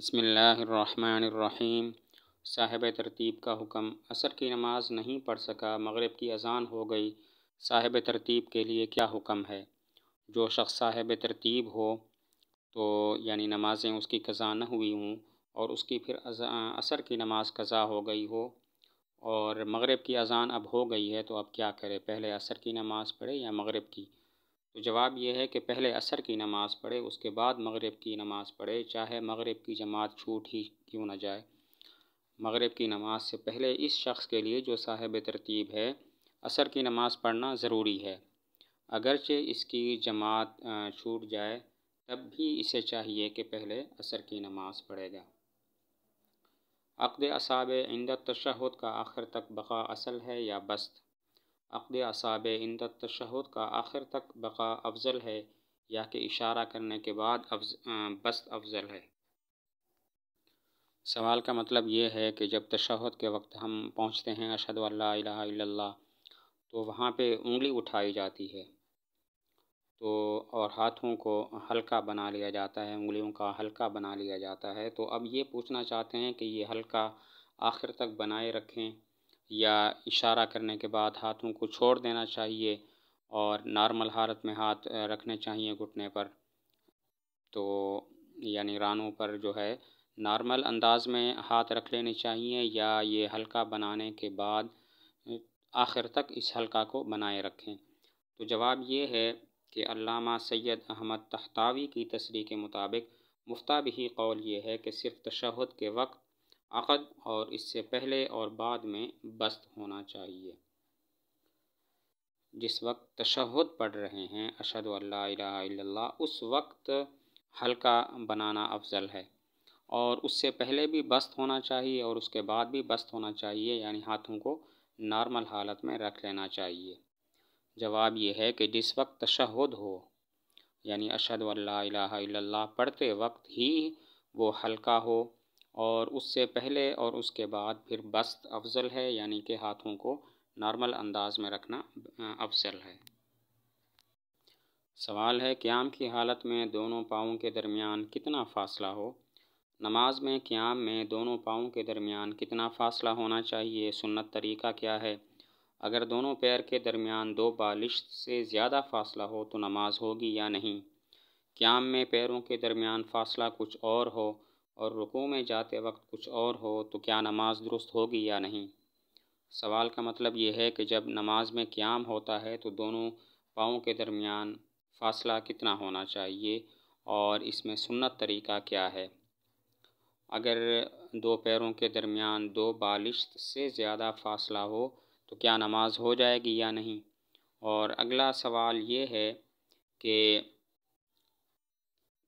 बसमीम साहिब तरतीब का हुक्म असर की नमाज़ नहीं पढ़ सका मगरब की अजान हो गई साहिब तरतीब के लिए क्या हुक्म है जो शख्स साहिब तरतीब हो तो यानी नमाज़ें उसकी कज़ा न हुई हों और उसकी फिर असर की नमाज़ कज़ा हो गई हो और मगरब की अजान अब हो गई है तो अब क्या करे पहले असर की नमाज़ पढ़े या मगरब की तो जवाब यह है कि पहले असर की नमाज़ पढ़े उसके बाद मगरब की नमाज़ पढ़े चाहे मगरब की जमात छूट ही क्यों ना जाए मगरब की नमाज से पहले इस शख्स के लिए जो साहिब तरतीब है असर की नमाज़ पढ़ना ज़रूरी है अगरचे इसकी जमात छूट जाए तब भी इसे चाहिए कि पहले असर की नमाज़ पढ़ेगा अक़द असाब इंद तशहद का आखिर तक बका असल है या बस्त अक़द असाब इन तशहद का आखिर तक बका अफजल है या कि इशारा करने के बाद अफज बस्त अफजल है सवाल का मतलब ये है कि जब तशहद के वक्त हम पहुँचते हैं अशद अल्ला तो वहाँ पे उंगली उठाई जाती है तो और हाथों को हल्का बना लिया जाता है उंगलियों का हल्का बना लिया जाता है तो अब ये पूछना चाहते हैं कि ये हल्का आखिर तक बनाए रखें या इशारा करने के बाद हाथों को छोड़ देना चाहिए और नॉर्मल हालत में हाथ रखने चाहिए घुटने पर तो यानी रानों पर जो है नॉर्मल अंदाज में हाथ रख लेने चाहिए या ये हल्का बनाने के बाद आखिर तक इस हल्का को बनाए रखें तो जवाब ये है कि अल्लामा सैयद अहमद तहतावी की तस्री के मुताबिक मुफ्ता भी कौल ये है कि सिर्फ तशहद के वक्त अक़द और इससे पहले और बाद में बस्त होना चाहिए जिस वक्त तशहद पढ़ रहे हैं अशद अल्ला उस वक्त हल्का बनाना अफजल है और उससे पहले भी बस्त होना चाहिए और उसके बाद भी बस्त होना चाहिए यानी हाथों को नॉर्मल हालत में रख लेना चाहिए जवाब यह है कि जिस वक्त तशहद हो यानी अशद अल्ला पढ़ते वक्त ही वो हल्का हो और उससे पहले और उसके बाद फिर बस्त अफज़ल है यानी कि हाथों को नॉर्मल अंदाज में रखना अफज़ल है सवाल है क्याम की हालत में दोनों पाँव के दरमियान कितना फ़ासला हो नमाज में क्याम में दोनों पाँव के दरमियान कितना फ़ासला होना चाहिए सुन्नत तरीका क्या है अगर दोनों पैर के दरमियान दो बालिश से ज़्यादा फ़ासला हो तो नमाज होगी या नहीं क्याम में पैरों के दरमियान फ़ासला कुछ और हो और रुकू में जाते वक्त कुछ और हो तो क्या नमाज दुरुस्त होगी या नहीं सवाल का मतलब ये है कि जब नमाज में क्याम होता है तो दोनों पाँव के दरमियान फासला कितना होना चाहिए और इसमें सुन्नत तरीका क्या है अगर दो पैरों के दरमियान दो बालिश से ज़्यादा फासला हो तो क्या नमाज हो जाएगी या नहीं और अगला सवाल ये है कि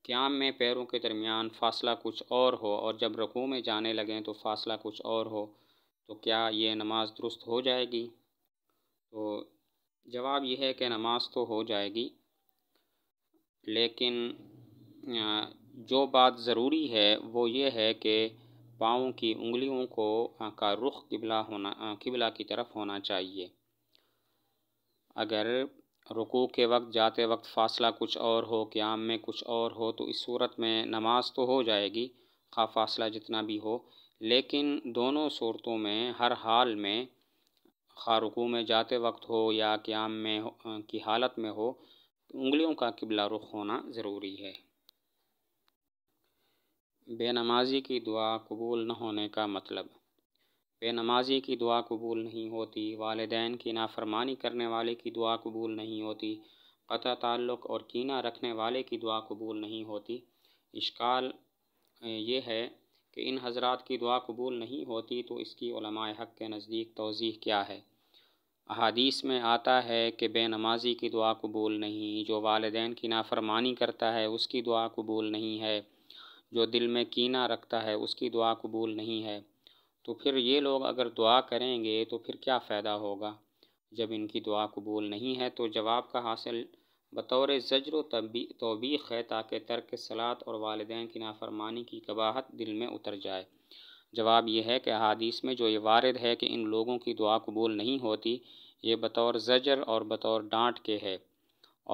क्याम में पैरों के दरमियान फासला कुछ और हो और जब रकू में जाने लगें तो फासला कुछ और हो तो क्या ये नमाज़ दुरुस्त हो जाएगी तो जवाब यह है कि नमाज तो हो जाएगी लेकिन जो बात ज़रूरी है वो ये है कि पाँव की उंगलियों को का रुख किबला होना किबला की तरफ होना चाहिए अगर रुकू के वक्त जाते वक्त फ़ासला कुछ और हो क़्याम में कुछ और हो तो इस सूरत में नमाज तो हो जाएगी खा फासला जितना भी हो लेकिन दोनों सूरतों में हर हाल में खा रुकू में जाते वक्त हो या क़्याम में की हालत में हो उंगलियों का किबला रुख होना ज़रूरी है बेनमाजी की दुआ कबूल न होने का मतलब बेनमाजी की दुआ कबूल नहीं होती वालदान की नाफरमानी करने वाले की दुआ कबूल नहीं होती पता ताल्लुक़ और कीना रखने वाले की दुआ कबूल नहीं होती इश्काल ये है कि इन हजरात की दुआ कबूल नहीं होती तो इसकी हक़ के नज़दीक तोज़ी क्या है अहादीस में आता है कि बेनमाजी की दुआ कबूल नहीं जो वालदेन की नाफरमानी करता है उसकी दुआ कबूल नहीं है जो दिल में कीना रखता है उसकी दुआ कबूल नहीं है तो फिर ये लोग अगर दुआ करेंगे तो फिर क्या फ़ायदा होगा जब इनकी दुआ कबूल नहीं है तो जवाब का हासिल बतौर जजर तबी तोबीक है ताकि तर्क सलात और वालदे की नाफरमानी की कबाहत दिल में उतर जाए जवाब यह है कि हादीस में जो ये वारद है कि इन लोगों की दुआ कबूल नहीं होती ये बतौर जजर और बतौर डांट के है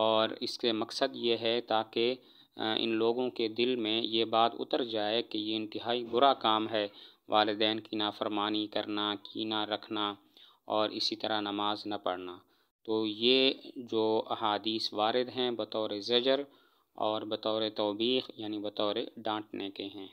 और इसके मकसद ये है ताकि इन लोगों के दिल में ये बात उतर जाए कि ये इंतहाई बुरा काम है वालदे की नाफरमानी करना कीना रखना और इसी तरह नमाज न पढ़ना तो ये जो अहादीस वारद हैं बतौर ज़जर और बतौर तोबीख यानी बतौर डांटने के हैं